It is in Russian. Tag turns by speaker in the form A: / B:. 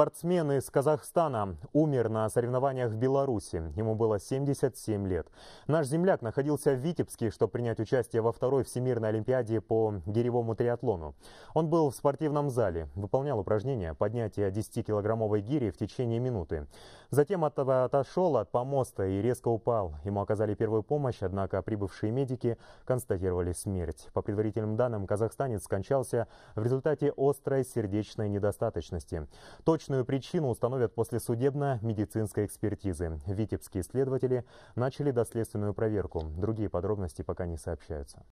A: Спортсмен из Казахстана умер на соревнованиях в Беларуси. Ему было 77 лет. Наш земляк находился в Витебске, чтобы принять участие во второй Всемирной Олимпиаде по гиревому триатлону. Он был в спортивном зале, выполнял упражнения поднятия 10-килограммовой гири в течение минуты. Затем отошел от помоста и резко упал. Ему оказали первую помощь, однако прибывшие медики констатировали смерть. По предварительным данным, казахстанец скончался в результате острой сердечной недостаточности. Точную причину установят после судебно-медицинской экспертизы. Витебские следователи начали доследственную проверку. Другие подробности пока не сообщаются.